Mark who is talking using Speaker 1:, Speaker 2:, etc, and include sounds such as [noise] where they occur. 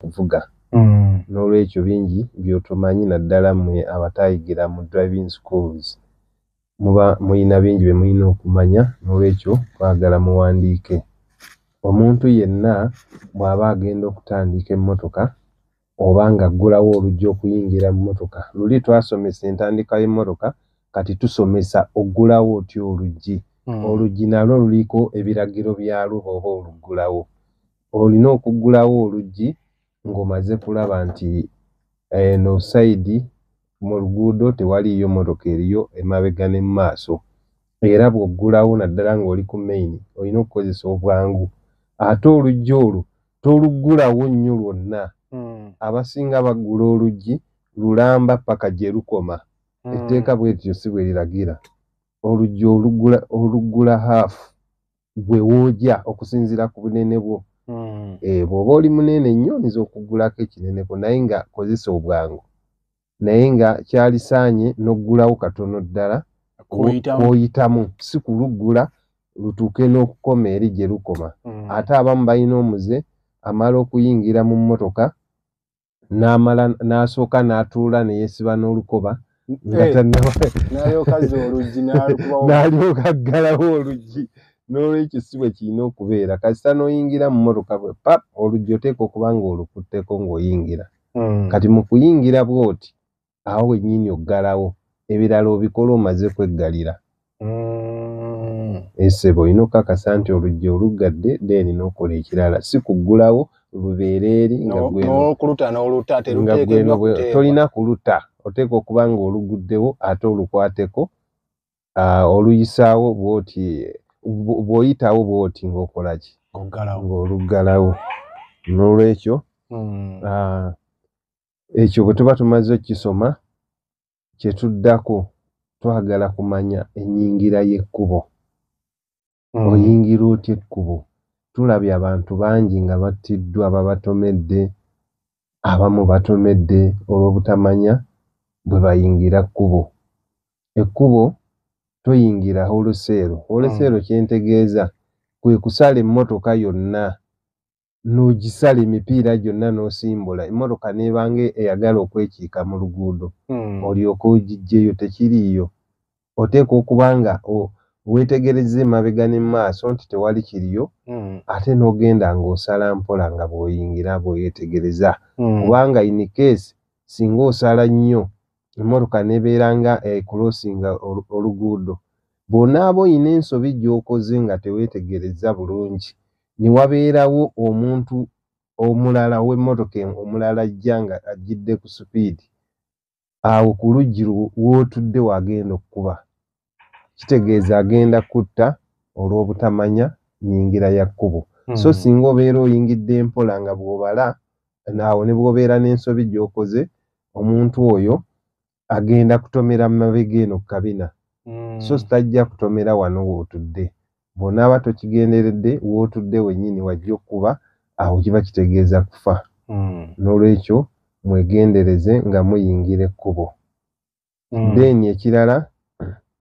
Speaker 1: kuvuga mm. n'olwekyo bingi byotumanyi naddala mwe abatayigira mu driving schools muba mulina bingi bye mulina okumanya n'olwekyo kwagala muwandiike omuntu yenna bw'aba agenda okutandika emmotoka oba nga aggulawo olujja okuyingira mu motoka luli twasomesa entandika y'emmotoka kati tusomesa oggulawo otya oluggi mm. oluggi nalwo luliko ebiragiro byalwo oba oluggulawo olina okuggulawo oluggi ng'omaze kulaba nti eno eh, saidi mu luguudo tewaliiyo motoka eriyo emabega ne mumaaso era bw'oggulawo naddala ng'oli ku maini olina okukozesa obwangu ate oluggi olwo toluggulawo nnyo lwonna hmm. abasinga baggula oluggi lulamba paka gye lukoma hmm. etteeka bwetyo si bwe liragira oluggi oluggula haafu bwe woogya okusinziira ku bunene bwo Hmm. Eh, bw'oba oli munene nnyo nyiza okugulako ekineneko naye nga kozesa obwangu naye nga kyalisaanye n'oggulawo katono ddala kwoyitamu si kuluggula lutuuke n'okukoma eri gye lukoma hmm. ate abamu balina omuze amala okuyingira mu mmotoka n'amala n'asooka n'atuula ne yeesiba n'olukoba nga eh. tanaba [laughs] n'alyoka aggalawo olugi n'olwekyo si bwe kiyina okubeera kasita n'oyingira mu mmotoka bwe pap olujja oteeka okuba nga olukutteko ng'oyingira hmm. kati mu kuyingira bw'oti awo wennyini oggalawo ebirala obikola omaze kweggalira hmm. esebo olina okukakasa nti olujja oluggadde deni n'okola ekirala si kuggulawo lubeere eri ngatolina kuluta oteeka okuba nga oluguddewo ate olukwateko oluyisaawo bw'oti bw'oyitawo bwoti ngaokolaki ngaoluggalawo nolwekyo hmm. ekyo bwe tuba tumaze okkisoma kyetuddako twagala kumanya enyingira y'ekkubo hmm. oyingira otya ekkubo tulabye abantu bangi nga battiddwa babatomedde abamu batomedde olw'obutamanya bwe bayingira kkubo ekkubo toyingira holeseero holeseero hmm. mm. kyentegeeza kwe kusala emmotoka yonna n'ogisala emipiira gyonna n'osimbula emmotoka neebanga eyagala okwekiika mu luguudo mm. olyoka ogijjeyo tekiriiyo oteeka okuba nga weetegereze emabega ne maaso nti tewali kiriyo mm. ate n'ogenda ng'osala mpola nga bw'oyingira bw'oyeetegereza hmm. kubanga mm. inikeesi singa osala nnyo emmotoka n'ebeera nga ekulosinga eh, oluguudo bw'onaaba oyina ensobi gy'okoze nga teweetegereza bulungi ne wabeerawo omuntu omulala w'emmotoka omulala ajja nga ajjidde ku supiidi awo ku luggi w'otudde wagenda okkuba kitegeeza agenda kutta olw'obutamanya nyingira ya kkubo hmm. so singa obeera oyingidde empola nga bw'obala awo ne bw'obeera n'ensobi gy'okoze omuntu oyo agenda kutomera mabega eno kabina mm. so sitajja kutomera wano wootudde bwonaaba tokigenderedde wootudde wenyini wajja okuba awo kiba kitegeeza kufa mm. n'olwekyo mwegendereze nga muyingira ekkubo mm. then ekirala